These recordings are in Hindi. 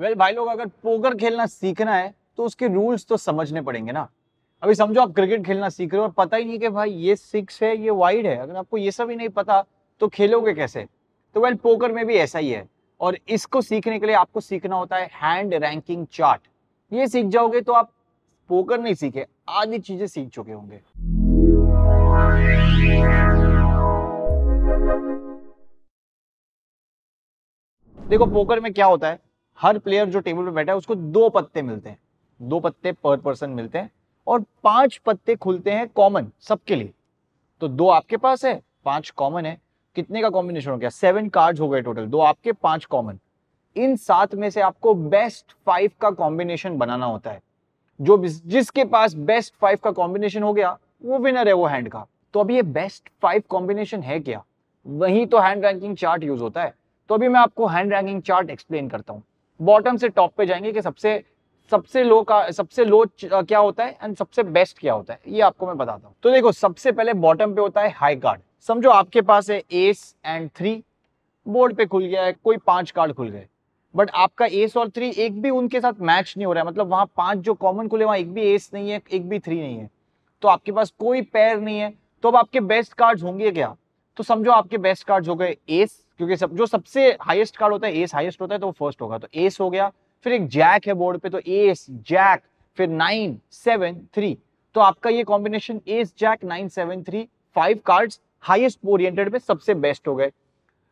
वेल well, भाई लोग अगर पोकर खेलना सीखना है तो उसके रूल्स तो समझने पड़ेंगे ना अभी समझो आप क्रिकेट खेलना सीख रहे हो और पता ही नहीं कि भाई ये सिक्स है ये वाइड है अगर आपको ये सब ही नहीं पता तो खेलोगे कैसे तो वेल पोकर में भी ऐसा ही है और इसको सीखने के लिए आपको सीखना होता है हैंड रैंकिंग चार्ट ये सीख जाओगे तो आप पोकर नहीं सीखे आधी चीजें सीख चुके होंगे देखो पोकर में क्या होता है हर प्लेयर जो टेबल पर बैठा है उसको दो पत्ते मिलते हैं दो पत्ते पर पर्सन मिलते हैं और पांच पत्ते खुलते हैं कॉमन सबके लिए तो दो आपके पास है पांच कॉमन है कितने का कॉम्बिनेशन हो गया सेवन कार्ड हो गए टोटल दो आपके पांच कॉमन इन सात में से आपको बेस्ट फाइव का कॉम्बिनेशन बनाना होता है जो जिसके पास बेस्ट फाइव का कॉम्बिनेशन हो गया वो विनर है वो हैंड का तो अभी ये बेस्ट फाइव कॉम्बिनेशन है क्या वही तो हैंड रैंकिंग चार्ट यूज होता है तो अभी मैं आपको हैंड रैंकिंग चार्ट एक्सप्लेन करता हूँ बॉटम से टॉप पे जाएंगे कि सबसे सबसे लो का सबसे लो क्या होता है एंड सबसे बेस्ट क्या होता है ये आपको मैं बताता हूँ तो देखो सबसे पहले बॉटम पे होता है हाई कार्ड समझो आपके पास है एस एंड थ्री बोर्ड पे खुल गया है कोई पांच कार्ड खुल गए बट आपका एस और थ्री एक भी उनके साथ मैच नहीं हो रहा है मतलब वहां पांच जो कॉमन खुले वहाँ एक भी एस नहीं है एक भी थ्री नहीं है तो आपके पास कोई पैर नहीं है तो अब आपके बेस्ट कार्ड होंगे क्या तो समझो आपके बेस्ट कार्ड हो गए एस क्योंकि सब जो सबसे हाईएस्ट कार्ड होता है एस हाईएस्ट होता है तो वो फर्स्ट होगा तो एस हो गया फिर एक जैक है बोर्ड पे तो एस जैक फिर नाइन सेवन थ्री तो आपका ये combination ace jack nine seven three five card highest oriented में सबसे बेस्ट हो गए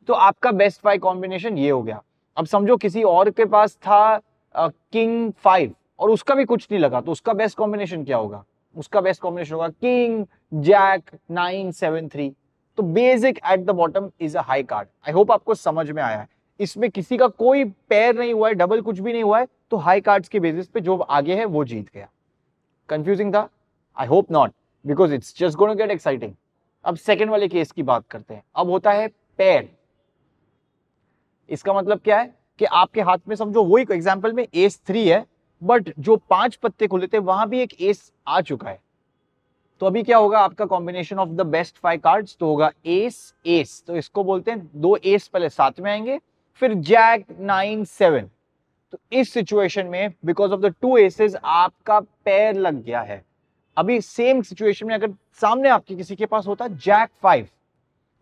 तो आपका बेस्ट फाइव कॉम्बिनेशन ये हो गया अब समझो किसी और के पास था किंग फाइव और उसका भी कुछ नहीं लगा तो उसका बेस्ट कॉम्बिनेशन क्या होगा उसका बेस्ट कॉम्बिनेशन होगा king jack nine seven three तो basic at the bottom is a high card I hope आपको समझ में आया है इसमें किसी का कोई पैर नहीं हुआ है डबल कुछ भी नहीं हुआ है तो हाई कार्ड्स के बेसिस पे जो आगे है वो जीत गया कंफ्यूजिंग था I hope not because it's just gonna get exciting अब सेकेंड वाले केस की बात करते हैं अब होता है पैर इसका मतलब क्या है कि आपके हाथ में समझो वही एग्जाम्पल में एस थ्री है बट जो पांच पत्ते खुले थे वहां भी एक एस आ चुका है तो अभी क्या होगा आपका combination of the best five cards तो होगा एस एस तो इसको बोलते हैं दो एस पहले साथ में आएंगे फिर जैक नाइन सेवन तो इस सिचुएशन में because of the two aces आपका पैर लग गया है अभी सेम सिचुएशन में अगर सामने आपके किसी के पास होता जैक फाइव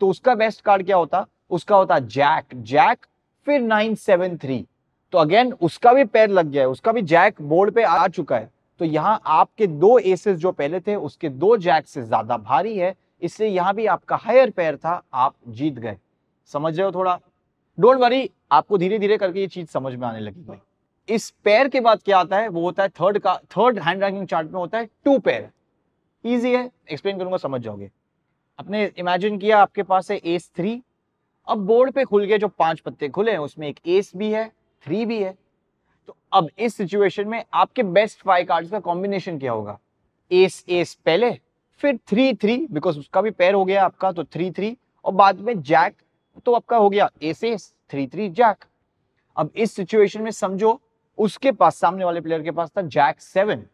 तो उसका बेस्ट कार्ड क्या होता उसका होता जैक जैक फिर नाइन सेवन थ्री तो अगेन उसका भी पैर लग गया है उसका भी जैक बोर्ड पे आ चुका है तो यहाँ आपके दो एसेस जो पहले थे उसके दो जैक से ज़्यादा भारी है इससे यहाँ भी आपका हायर पैर था आप जीत गए समझ रहे हो थोड़ा डोंट वरी आपको धीरे धीरे करके ये चीज़ समझ में आने लगी भाई इस पैर के बाद क्या आता है वो होता है थर्ड का थर्ड हैंड रैंकिंग चार्ट में होता है टू पैर ईजी है एक्सप्लेन करूंगा समझ जाओगे आपने इमेजिन किया आपके पास है एस थ्री अब बोर्ड पे खुल गए जो पांच पत्ते खुले हैं उसमें एक एस भी है थ्री भी है अब इस सिचुएशन में आपके बेस्ट फाइव कार्ड्स का कॉम्बिनेशन क्या होगा एस एस पहले फिर थ्री थ्री बिकॉज उसका भी पैर हो गया आपका तो थ्री थ्री और बाद में जैक तो आपका हो गया ace ace three three jack अब इस सिचुएशन में समझो उसके पास सामने वाले प्लेयर के पास था जैक सेवन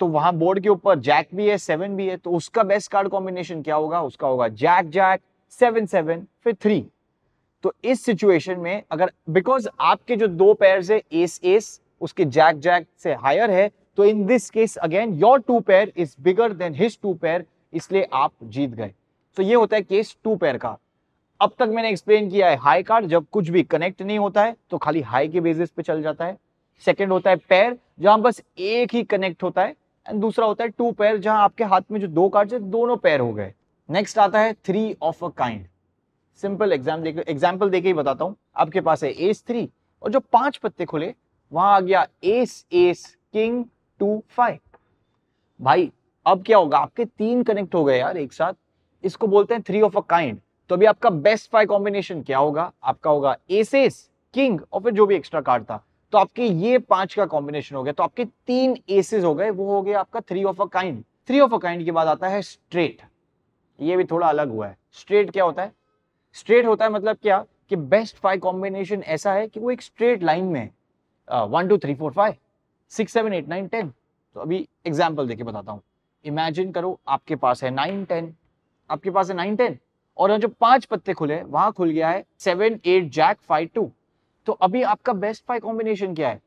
तो वहां बोर्ड के ऊपर जैक भी है सेवन भी है तो उसका बेस्ट कार्ड कॉम्बिनेशन क्या होगा उसका होगा जैक जैक सेवन सेवन फिर थ्री तो इस सिचुएशन में अगर बिकॉज आपके जो दो पैर है एस एस उसके जैक जैक से हायर है तो in this case again your two pair is bigger than his two pair इसलिए आप जीत गए तो ये होता है केस टू पैर का अब तक मैंने एक्सप्लेन किया है हाई कार्ड जब कुछ भी कनेक्ट नहीं होता है तो खाली हाई के बेसिस पे चल जाता है सेकंड होता है पैर जहां बस एक ही कनेक्ट होता है एंड दूसरा होता है टू पैर जहां आपके हाथ में जो दो कार्ड है दोनों पैर हो गए नेक्स्ट आता है three of a kind simple exam देख एग्जाम्पल देके ही बताता हूँ आपके पास है एस थ्री और जो पांच पत्ते खुले वहां आ गया ace ace king two five भाई अब क्या होगा आपके तीन कनेक्ट हो गए यार एक साथ इसको बोलते हैं थ्री ऑफ अ काइंड तो अभी आपका बेस्ट फाइव कॉम्बिनेशन क्या होगा आपका होगा एस एस किंग और फिर जो भी एक्स्ट्रा कार्ड था तो आपके ये पांच का कॉम्बिनेशन हो गया तो आपके तीन एसेस हो गए वो हो गया आपका three of a kind three of a kind के बाद आता है स्ट्रेट ये भी थोड़ा अलग हुआ है स्ट्रेट क्या होता है स्ट्रेट होता है मतलब क्या कि बेस्ट फाइव कॉम्बिनेशन ऐसा है कि वो एक स्ट्रेट लाइन में one two three four five six seven eight nine ten तो अभी एग्जाम्पल देके बताता हूँ इमेजिन करो आपके पास है नाइन टेन आपके पास है नाइन टेन और जो पांच पत्ते खुले वहां खुल गया है seven eight jack five two तो अभी आपका बेस्ट फाइव कॉम्बिनेशन क्या है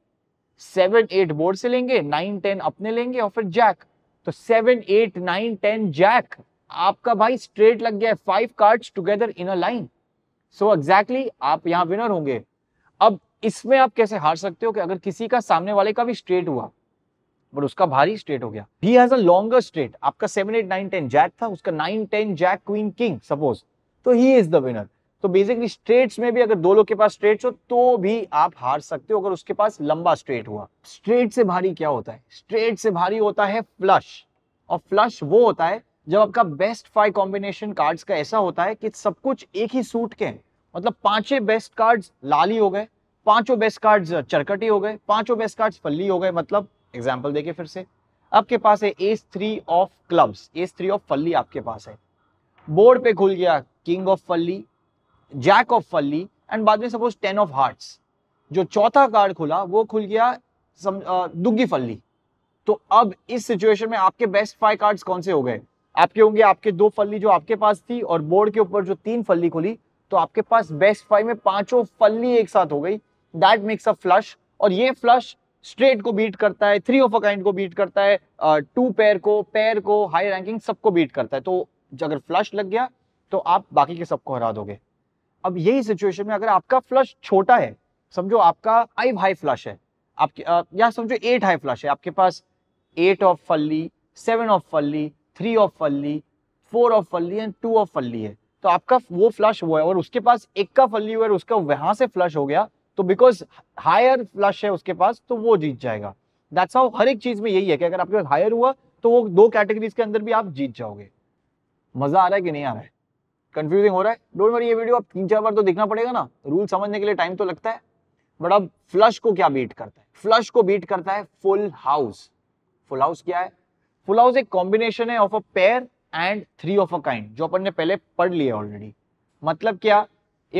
सेवन एट बोर्ड से लेंगे नाइन टेन अपने लेंगे और फिर जैक तो seven eight nine ten jack आपका भाई स्ट्रेट लग गया है five cards together in a line so exactly आप यहाँ विनर होंगे अब इसमें आप कैसे हार सकते हो कि अगर किसी का सामने वाले का भी स्ट्रेट हुआ बट उसका भारी स्ट्रेट हो गया he has a longer straight आपका seven eight nine ten jack था उसका nine ten jack queen king suppose तो ही इज द विनर तो बेसिकली स्ट्रेट्स में भी अगर दो लोग के पास स्ट्रेट हो तो भी आप हार सकते हो अगर उसके पास लंबा स्ट्रेट हुआ स्ट्रेट से भारी क्या होता है स्ट्रेट से भारी होता है फ्लश और फ्लश वो होता है जब आपका बेस्ट फाइव कॉम्बिनेशन कार्ड्स का ऐसा होता है कि सब कुछ एक ही सूट के हैं मतलब पांचे बेस्ट कार्ड्स लाली हो गए पांचों बेस्ट कार्ड्स चरकटी हो गए पांचों बेस्ट कार्ड्स फल्ली हो गए मतलब एग्जाम्पल देखिए फिर से आपके पास है ace three of clubs ace three of फल्ली आपके पास है बोर्ड पे खुल गया किंग ऑफ फल्ली जैक ऑफ फल्ली एंड बाद में सपोज टेन ऑफ हार्ट्स जो चौथा कार्ड खुला वो खुल गया दुग्गी फल्ली तो अब इस सिचुएशन में आपके बेस्ट फाइव कार्ड्स कौन से हो गए आपके होंगे आपके दो फल्ली जो आपके पास थी और बोर्ड के ऊपर जो तीन फल्ली खुली तो आपके पास बेस्ट फाइव में पांचों फल्ली एक साथ हो गई दैट मेक्स अ फ्लश और ये फ्लश स्ट्रेट को बीट करता है थ्री ऑफ अ काइंड को बीट करता है टू पेयर को पेयर को हाई रैंकिंग सबको बीट करता है तो अगर फ्लश लग गया तो आप बाकी के सबको हरा दोगे अब यही सिचुएशन में अगर आपका फ्लश छोटा है समझो आपका फाइव हाई फ्लश है आपके या समझो एट हाई फ्लश है आपके पास एट ऑफ फल्ली सेवन ऑफ फल्ली थ्री ऑफ फल्ली फोर ऑफ फल्ली एंड टू ऑफ फल्ली है तो आपका वो फ्लश हुआ है और उसके पास एक का फल्ली हुआ है उसका वहां से फ्लश हो गया तो बिकॉज हायर फ्लश है उसके पास तो वो जीत जाएगा दैट्स हाउ हर एक चीज में यही है कि अगर आपके पास हायर हुआ तो वो दो कैटेगरीज के अंदर भी आप जीत जाओगे मजा आ रहा है कि नहीं आ रहा है कंफ्यूजिंग हो रहा है डोंट वरी ये वीडियो आप तीन चार बार तो देखना पड़ेगा ना रूल समझने के लिए टाइम तो लगता है बट अब फ्लश को क्या बीट करता है फ्लश को बीट करता है फुल हाउस फुल हाउस क्या है फुल हाउस एक कॉम्बिनेशन है of a pair and three of a kind जो अपन ने पहले पढ़ लिया ऑलरेडी मतलब क्या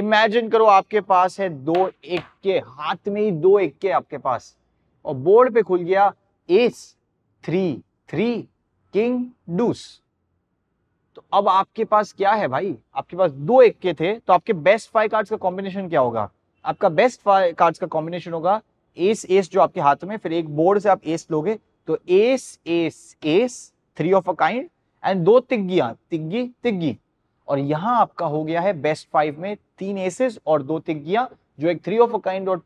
इमेजिन करो आपके पास है दो एक के हाथ में ही दो एक के आपके पास और बोर्ड पे खुल गया ace three three king deuce तो अब आपके पास क्या है भाई आपके पास दो एक के थे तो आपके बेस्ट फाइव कार्ड्स का कॉम्बिनेशन क्या होगा आपका बेस्ट फाइव कार्ड्स का कॉम्बिनेशन होगा एस एस जो आपके हाथ में फिर एक बोर्ड से आप एस लोगे तो ace ace ace three of a kind and दो तिग्गियां तिग्गी तिग्गी और यहां आपका हो गया है बेस्ट फाइव में तीन एसेस और दो तिग्गियां जो एक थ्री ऑफ अ काइंड और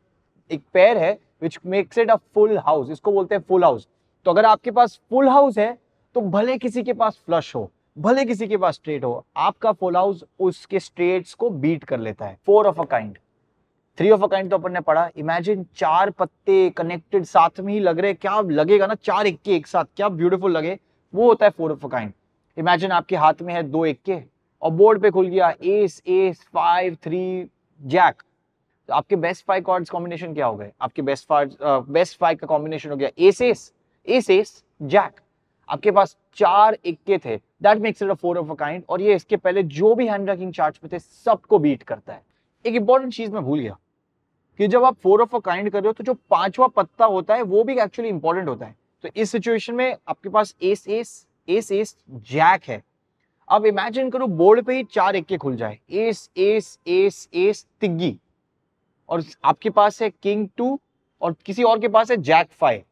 एक पेयर है which makes it a full house इसको बोलते हैं फुल हाउस तो अगर आपके पास फुल हाउस है तो भले किसी के पास फ्लश हो भले किसी के पास स्ट्रेट हो आपका फुल हाउस उसके स्ट्रेट्स को बीट कर लेता है four of a kind three of a kind तो अपन ने पढ़ा इमेजिन चार पत्ते कनेक्टेड साथ में ही लग रहे क्या लगेगा ना चार इक्के एक साथ क्या ब्यूटीफुल लगे वो होता है four of a kind imagine आपके हाथ में है दो इक्के और बोर्ड पे खुल गया ace ace five three jack तो आपके बेस्ट फाइव कार्ड्स कॉम्बिनेशन क्या हो गए आपके बेस्ट फाइव बेस्ट फाइव का कॉम्बिनेशन हो गया ace ace ace ace jack आपके पास चार इक्के थे that makes it a four of a kind और ये इसके पहले जो भी हैंड रैकिंग चार्ट पे थे सबको बीट करता है एक इंपॉर्टेंट चीज मैं भूल गया कि जब आप फोर ऑफ अ काइंड कर रहे हो तो जो पांचवा पत्ता होता है वो भी एक्चुअली इंपॉर्टेंट होता है तो इस सिचुएशन में आपके पास ace ace ace ace jack है अब इमेजिन करो बोर्ड पे ही चार इक्के खुल जाए एस एस एस एस तिग्गी और आपके पास है किंग टू और किसी और के पास है जैक फाइव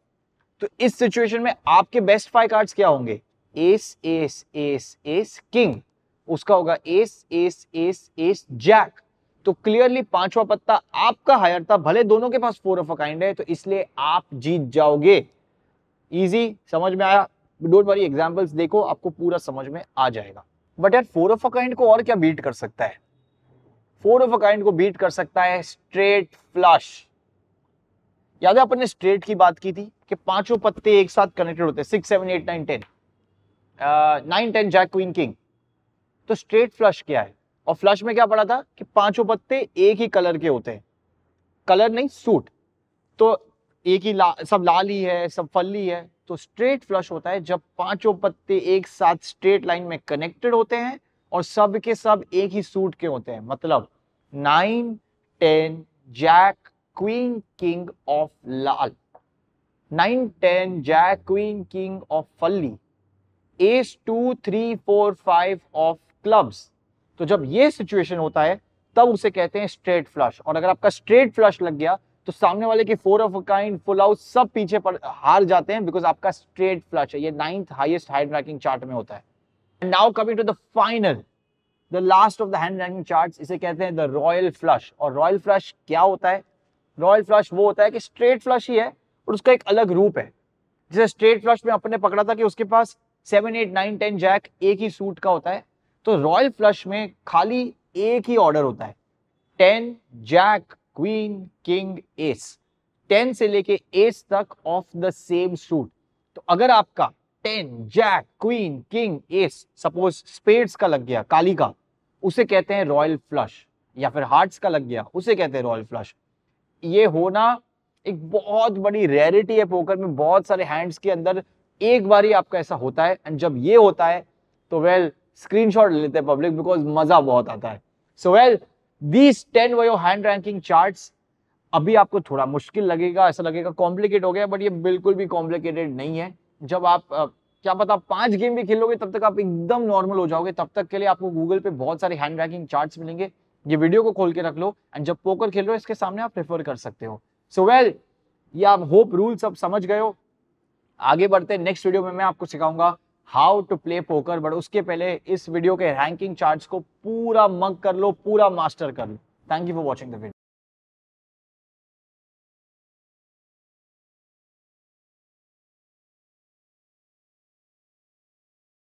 तो इस सिचुएशन में आपके बेस्ट फाइव कार्ड्स क्या होंगे ace ace ace ace king उसका होगा ace ace ace ace jack तो क्लियरली पांचवा पत्ता आपका हायर था भले दोनों के पास फोर ऑफ अ काइंड है तो इसलिए आप जीत जाओगे इजी समझ में आया डोंट वरी एग्जांपल्स देखो आपको पूरा समझ में आ जाएगा बट यार फोर ऑफ अ काइंड को और क्या बीट कर सकता है फोर ऑफ अ काइंड को बीट कर सकता है स्ट्रेट फ्लश याद है अपन ने स्ट्रेट की बात की थी कि पांचों पत्ते एक साथ कनेक्टेड होते हैं six seven eight nine ten nine ten jack queen king तो स्ट्रेट फ्लश क्या है और फ्लश में क्या पड़ा था कि पांचों पत्ते एक ही कलर के होते हैं कलर नहीं सूट तो एक ही ला, सब लाल ही है सब फली है तो स्ट्रेट फ्लश होता है जब पांचों पत्ते एक साथ स्ट्रेट लाइन में कनेक्टेड होते हैं और सब के सब एक ही सूट के होते हैं मतलब nine ten jack queen king of लाल nine ten jack queen king of फल्ली ace two three four five of clubs तो जब ये सिचुएशन होता है तब उसे कहते हैं स्ट्रेट फ्लश और अगर आपका स्ट्रेट फ्लश लग गया तो सामने वाले की four of kind full out सब पीछे पर हार जाते हैं बिकॉज आपका स्ट्रेट फ्लश है ये ninth highest hand ranking chart में होता है and now coming to the final the last of the hand ranking chart इसे कहते हैं द रॉयल फ्लश और रॉयल फ्लश क्या होता है रॉयल फ्लश वो होता है कि स्ट्रेट फ्लश ही है और उसका एक अलग रूप है जैसे स्ट्रेट फ्लश में अपने पकड़ा था कि उसके पास seven eight nine ten jack एक ही सूट का होता है तो रॉयल फ्लश में खाली एक ही ऑर्डर होता है ten jack queen king ace ten से लेके एस तक ऑफ द सेम सूट तो अगर आपका ten jack queen king ace suppose spades का लग गया काली का उसे कहते हैं रॉयल फ्लश या फिर हार्ट्स का लग गया उसे कहते हैं रॉयल फ्लश ये होना एक बहुत बड़ी रेरिटी है पोकर में बहुत सारे हैंड्स के अंदर एक बार ही आपका ऐसा होता है एंड जब ये होता है तो वेल स्क्रीनशॉट लेते हैं पब्लिक बिकॉज मजा बहुत आता है सो वेल दीज टेन वो हैंड रैंकिंग चार्ट्स अभी आपको थोड़ा मुश्किल लगेगा ऐसा लगेगा कॉम्प्लिकेट हो गया बट ये बिल्कुल भी कॉम्प्लिकेटेड नहीं है जब आप क्या पता आप पांच गेम भी खेलोगे तब तक आप एकदम नॉर्मल हो जाओगे तब तक के लिए आपको गूगल पे बहुत सारे हैंड रैंकिंग चार्ट्स मिलेंगे ये वीडियो को खोल के रख लो एंड जब पोकर खेल रहे हो इसके सामने आप प्रेफर कर सकते हो सो so वेल well, ये आप होप रूल सब समझ गए हो आगे बढ़ते नेक्स्ट वीडियो में मैं आपको सिखाऊंगा how to play poker but उसके पहले इस वीडियो के रैंकिंग चार्ट्स को पूरा मग कर लो पूरा मास्टर कर लो thank you for watching the video